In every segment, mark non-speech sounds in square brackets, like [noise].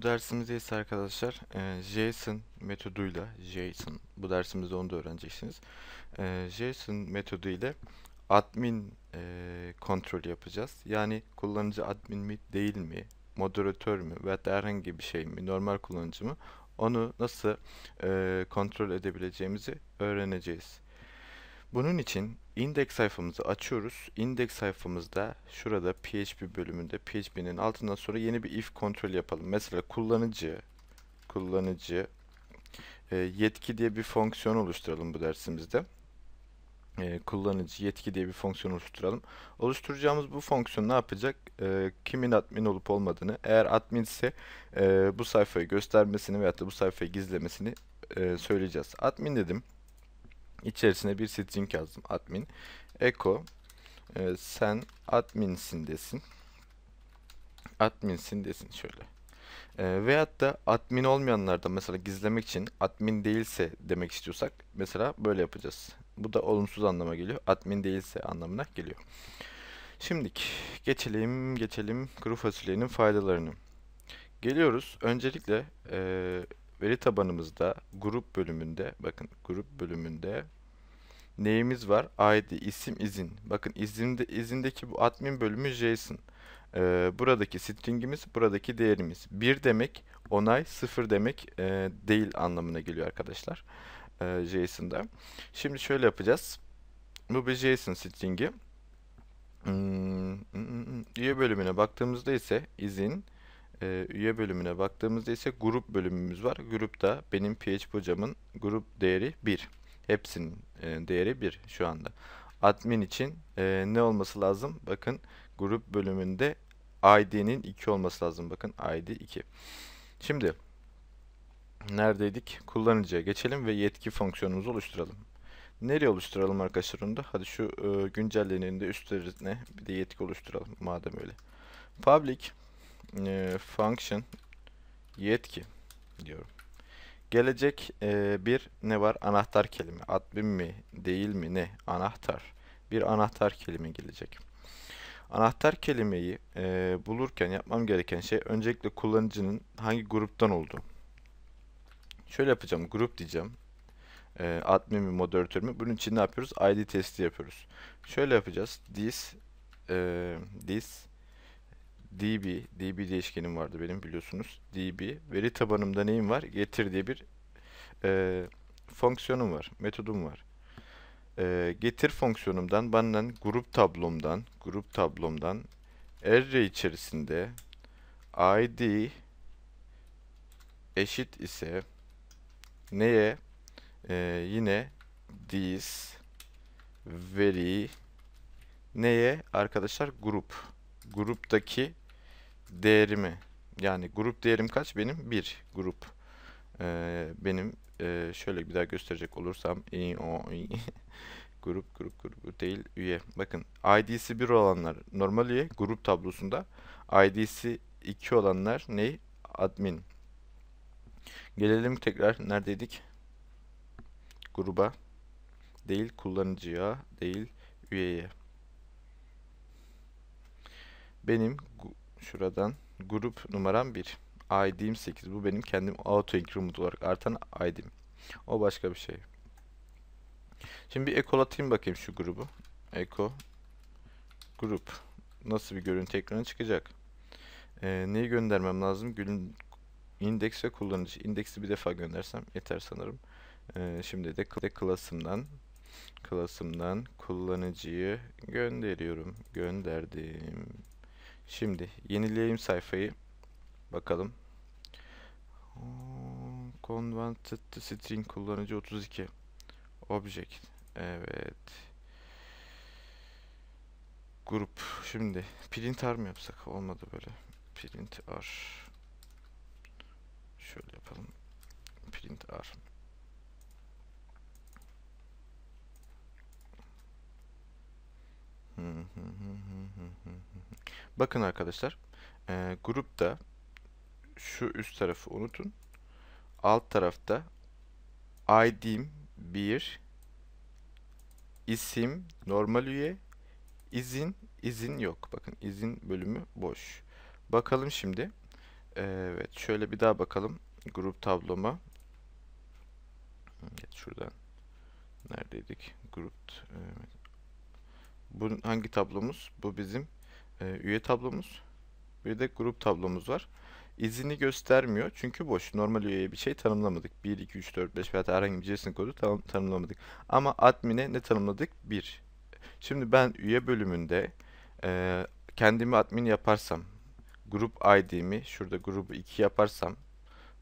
bu dersimizde ise arkadaşlar e, JSON metoduyla JSON bu dersimizde onu da öğreneceksiniz. E, JSON metodu ile admin e, kontrol yapacağız. Yani kullanıcı admin mi değil mi, moderatör mü veya herhangi bir şey mi, normal kullanıcı mı onu nasıl e, kontrol edebileceğimizi öğreneceğiz. Bunun için index sayfamızı açıyoruz. Index sayfamızda şurada PHP bölümünde PHP'nin altından sonra yeni bir if kontrol yapalım. Mesela kullanıcı kullanıcı e, yetki diye bir fonksiyon oluşturalım bu dersimizde. E, kullanıcı yetki diye bir fonksiyon oluşturalım. Oluşturacağımız bu fonksiyon ne yapacak? E, kimin admin olup olmadığını, eğer admin ise e, bu sayfayı göstermesini veyahut da bu sayfayı gizlemesini e, söyleyeceğiz. Admin dedim. İçerisine bir string yazdım admin. Echo e, sen adminsin desin. Adminsin desin şöyle. E, veyahut da admin olmayanlarda mesela gizlemek için admin değilse demek istiyorsak mesela böyle yapacağız. Bu da olumsuz anlama geliyor. Admin değilse anlamına geliyor. Şimdilik geçelim geçelim kuru fasulyenin faydalarını. Geliyoruz. Öncelikle e, veri tabanımızda grup bölümünde bakın grup bölümünde neyimiz var? ID, isim, izin. Bakın izinde, izindeki bu admin bölümü JSON. Ee, buradaki stringimiz, buradaki değerimiz. 1 demek onay, 0 demek e, değil anlamına geliyor arkadaşlar. E, JSON'da. Şimdi şöyle yapacağız. Bu bir JSON stringi. Hmm, hmm, hmm, hmm üye bölümüne baktığımızda ise izin, e, üye bölümüne baktığımızda ise grup bölümümüz var. Grupta benim PHP hocamın grup değeri 1. Hepsinin e, değeri 1 şu anda. Admin için e, ne olması lazım? Bakın grup bölümünde ID'nin 2 olması lazım. Bakın ID 2. Şimdi neredeydik? Kullanıcıya geçelim ve yetki fonksiyonumuzu oluşturalım. Nereye oluşturalım arkadaşlar onu da? Hadi şu e, güncellenenin de üstlerine bir de yetki oluşturalım madem öyle. Public e, function yetki diyorum. Gelecek e, bir ne var? Anahtar kelime. Admin mi? Değil mi? Ne? Anahtar. Bir anahtar kelime gelecek. Anahtar kelimeyi e, bulurken yapmam gereken şey öncelikle kullanıcının hangi gruptan olduğu. Şöyle yapacağım. Grup diyeceğim. E, admin mi? Moderatör mü? Bunun için ne yapıyoruz? ID testi yapıyoruz. Şöyle yapacağız. This e, this db, db değişkenim vardı benim biliyorsunuz. db, veri tabanımda neyim var? Getir diye bir e, fonksiyonum var, metodum var. E, getir fonksiyonumdan benden grup tablomdan, grup tablomdan array içerisinde id eşit ise neye e, yine this veri neye arkadaşlar grup gruptaki değerimi yani grup değerim kaç benim? bir grup. Ee, benim e, şöyle bir daha gösterecek olursam [laughs] grup grup grup değil üye. Bakın ID'si 1 olanlar normal üye grup tablosunda. ID'si 2 olanlar ne? Admin. Gelelim tekrar neredeydik? Gruba değil kullanıcıya değil üyeye. Benim Şuradan grup numaram 1. ID'im 8. Bu benim kendim auto increment olarak artan ID'im. O başka bir şey. Şimdi bir ekolatayım bakayım şu grubu. Eko grup nasıl bir görüntü ekrana çıkacak? Ee, neyi göndermem lazım? Gülün indeks ve kullanıcı. indeksi bir defa göndersem yeter sanırım. Ee, şimdi de klasımdan klasımdan kullanıcıyı gönderiyorum. Gönderdim. Şimdi yenileyeyim sayfayı. Bakalım. Convented string kullanıcı 32. Object. Evet. Grup. Şimdi print mı yapsak? Olmadı böyle. Print Şöyle yapalım. Print Bakın arkadaşlar e, grupta şu üst tarafı unutun. Alt tarafta id'im 1 isim normal üye izin izin yok. Bakın izin bölümü boş. Bakalım şimdi. E, evet şöyle bir daha bakalım grup tabloma. Evet şuradan neredeydik? Grup evet. Bu hangi tablomuz? Bu bizim e, üye tablomuz. Bir de grup tablomuz var. İzini göstermiyor çünkü boş. Normal üyeye bir şey tanımlamadık. 1, 2, 3, 4, 5 veya herhangi bir JSON kodu tanım tanımlamadık. Ama admin'e ne tanımladık? 1. Şimdi ben üye bölümünde e, kendimi admin yaparsam, grup ID'mi şurada grubu 2 yaparsam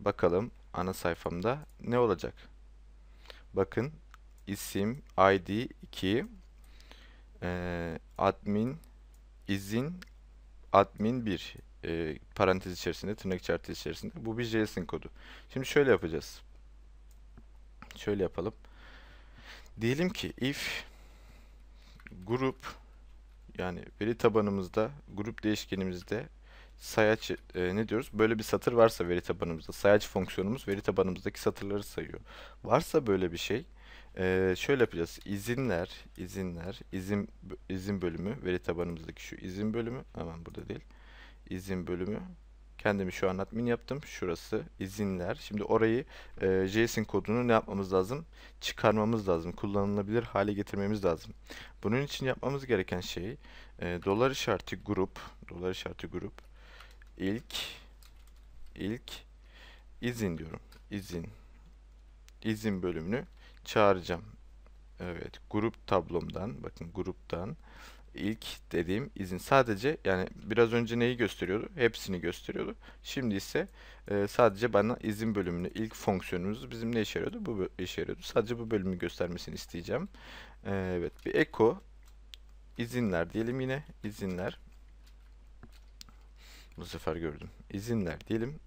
bakalım ana sayfamda ne olacak? Bakın isim ID 2 e, admin izin admin 1 e, parantez içerisinde tırnak işareti içerisinde bu bir JSON kodu. Şimdi şöyle yapacağız. Şöyle yapalım. Diyelim ki if grup yani veri tabanımızda grup değişkenimizde sayaç e, ne diyoruz? Böyle bir satır varsa veri tabanımızda sayaç fonksiyonumuz veri tabanımızdaki satırları sayıyor. Varsa böyle bir şey ee, şöyle yapacağız. İzinler, izinler, izin izin bölümü, veri tabanımızdaki şu izin bölümü, hemen burada değil. İzin bölümü. Kendimi şu an admin yaptım. Şurası izinler. Şimdi orayı e, JSON kodunu ne yapmamız lazım? Çıkarmamız lazım. Kullanılabilir hale getirmemiz lazım. Bunun için yapmamız gereken şey e, dolar işareti grup, dolar işareti grup ilk ilk izin diyorum. İzin izin bölümünü çağıracağım. Evet grup tablomdan bakın gruptan ilk dediğim izin sadece yani biraz önce neyi gösteriyordu? Hepsini gösteriyordu. Şimdi ise e, sadece bana izin bölümünü ilk fonksiyonumuz bizim ne işe yarıyordu? Bu işe yarıyordu. Sadece bu bölümü göstermesini isteyeceğim. E, evet bir echo izinler diyelim yine izinler. Bu sefer gördüm. İzinler diyelim.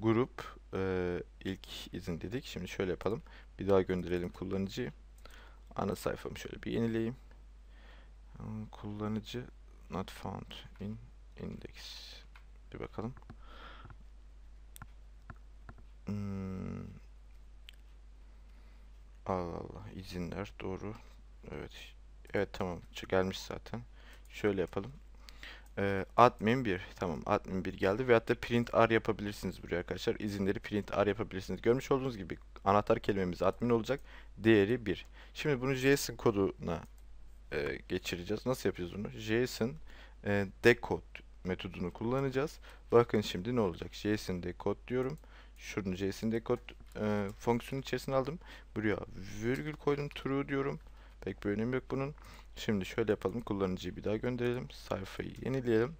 Grup e, ilk izin dedik. Şimdi şöyle yapalım. Bir daha gönderelim kullanıcıyı. Ana sayfamı şöyle bir yenileyim. Hmm, kullanıcı not found in index. Bir bakalım. Hmm. Allah Allah izinler doğru. Evet. Evet tamam gelmiş zaten. Şöyle yapalım. Ee, admin 1 tamam admin 1 geldi ve hatta print r yapabilirsiniz buraya arkadaşlar. İzinleri print r yapabilirsiniz. Görmüş olduğunuz gibi anahtar kelimemiz admin olacak. Değeri 1. Şimdi bunu JSON koduna e, geçireceğiz. Nasıl yapacağız bunu? JSON e, decode metodunu kullanacağız. Bakın şimdi ne olacak? JSON decode diyorum. Şunu JSON decode e, fonksiyonun içerisine aldım. Buraya virgül koydum. True diyorum. Pek bir önemi yok bunun. Şimdi şöyle yapalım. Kullanıcıyı bir daha gönderelim. Sayfayı yenileyelim.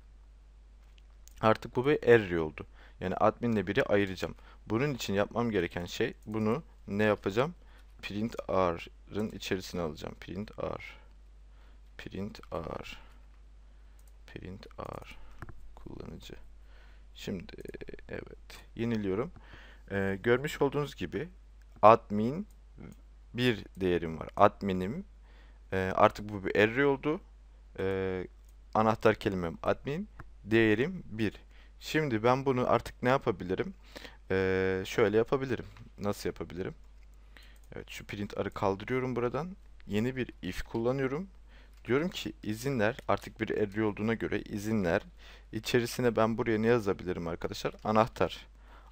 Artık bu bir error oldu. Yani adminle biri ayıracağım. Bunun için yapmam gereken şey bunu ne yapacağım? Print r'ın içerisine alacağım. Print r. Print r. Print r. Kullanıcı. Şimdi evet yeniliyorum. Ee, görmüş olduğunuz gibi admin bir değerim var. Adminim e, artık bu bir error oldu. E, anahtar kelimem admin. Değerim 1. Şimdi ben bunu artık ne yapabilirim? Ee, şöyle yapabilirim. Nasıl yapabilirim? Evet şu print arı kaldırıyorum buradan. Yeni bir if kullanıyorum. Diyorum ki izinler artık bir array olduğuna göre izinler içerisine ben buraya ne yazabilirim arkadaşlar? Anahtar.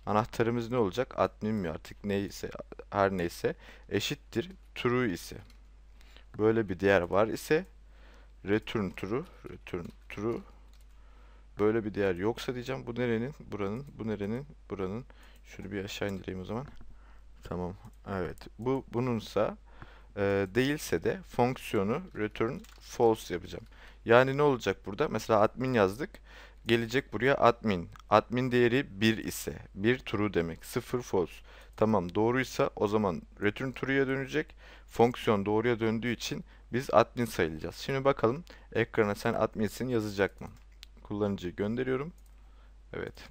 Anahtarımız ne olacak? Admin mi artık neyse her neyse eşittir true ise. Böyle bir değer var ise return true return true Böyle bir değer yoksa diyeceğim. Bu nerenin? Buranın. Bu nerenin? Buranın. Şunu bir aşağı indireyim o zaman. Tamam. Evet. Bu bununsa e, değilse de fonksiyonu return false yapacağım. Yani ne olacak burada? Mesela admin yazdık. Gelecek buraya admin. Admin değeri 1 ise 1 true demek. 0 false. Tamam doğruysa o zaman return true'ya dönecek. Fonksiyon doğruya döndüğü için biz admin sayılacağız. Şimdi bakalım ekrana sen adminsin yazacak mı? kullanıcıyı gönderiyorum. Evet.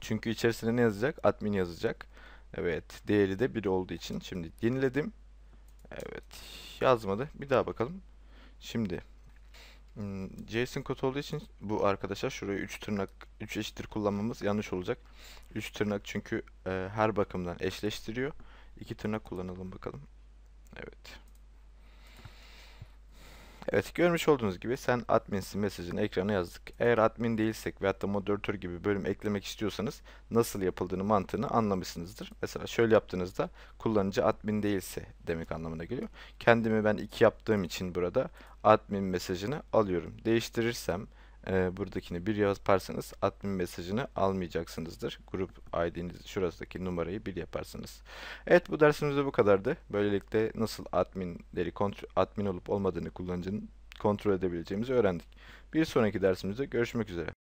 Çünkü içerisine ne yazacak? Admin yazacak. Evet. Değeri de 1 olduğu için. Şimdi yeniledim. Evet. Yazmadı. Bir daha bakalım. Şimdi hmm, JSON kod olduğu için bu arkadaşlar şuraya 3 tırnak 3 eşittir kullanmamız yanlış olacak. 3 tırnak çünkü e, her bakımdan eşleştiriyor. 2 tırnak kullanalım bakalım. Evet. Evet görmüş olduğunuz gibi sen adminsin mesajını ekrana yazdık. Eğer admin değilsek ve da moderatör gibi bölüm eklemek istiyorsanız nasıl yapıldığını mantığını anlamışsınızdır. Mesela şöyle yaptığınızda kullanıcı admin değilse demek anlamına geliyor. Kendimi ben iki yaptığım için burada admin mesajını alıyorum. Değiştirirsem e, buradakini bir yaparsanız admin mesajını almayacaksınızdır. Grup ID'niz şurasındaki numarayı bir yaparsınız. Evet bu dersimizde bu kadardı. Böylelikle nasıl adminleri kontrol, admin olup olmadığını kullanıcının kontrol edebileceğimizi öğrendik. Bir sonraki dersimizde görüşmek üzere.